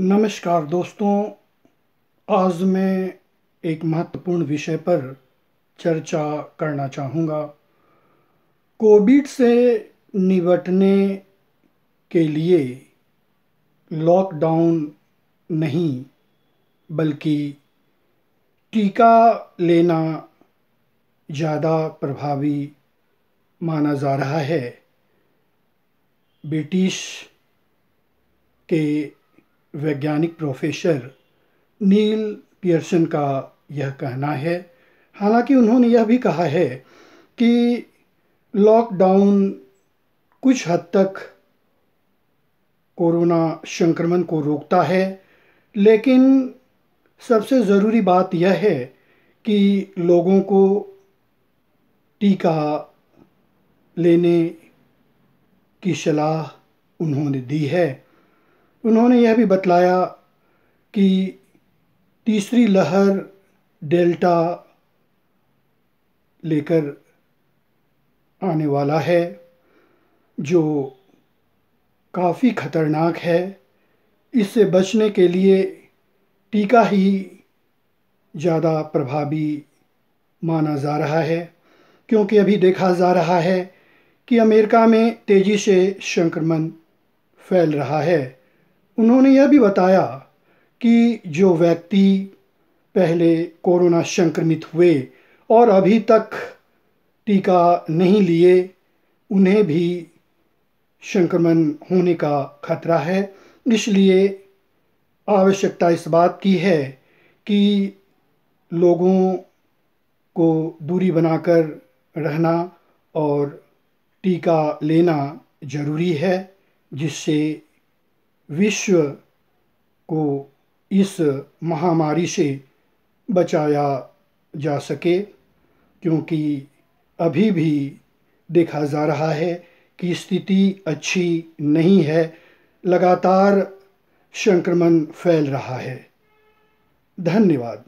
नमस्कार दोस्तों आज मैं एक महत्वपूर्ण विषय पर चर्चा करना चाहूँगा कोविड से निपटने के लिए लॉकडाउन नहीं बल्कि टीका लेना ज़्यादा प्रभावी माना जा रहा है ब्रिटिश के वैज्ञानिक प्रोफेसर नील पियर्सन का यह कहना है हालांकि उन्होंने यह भी कहा है कि लॉकडाउन कुछ हद तक कोरोना संक्रमण को रोकता है लेकिन सबसे ज़रूरी बात यह है कि लोगों को टीका लेने की सलाह उन्होंने दी है उन्होंने यह भी बतलाया कि तीसरी लहर डेल्टा लेकर आने वाला है जो काफ़ी ख़तरनाक है इससे बचने के लिए टीका ही ज़्यादा प्रभावी माना जा रहा है क्योंकि अभी देखा जा रहा है कि अमेरिका में तेज़ी से संक्रमण फैल रहा है उन्होंने यह भी बताया कि जो व्यक्ति पहले कोरोना संक्रमित हुए और अभी तक टीका नहीं लिए उन्हें भी संक्रमण होने का खतरा है इसलिए आवश्यकता इस बात की है कि लोगों को दूरी बनाकर रहना और टीका लेना ज़रूरी है जिससे विश्व को इस महामारी से बचाया जा सके क्योंकि अभी भी देखा जा रहा है कि स्थिति अच्छी नहीं है लगातार संक्रमण फैल रहा है धन्यवाद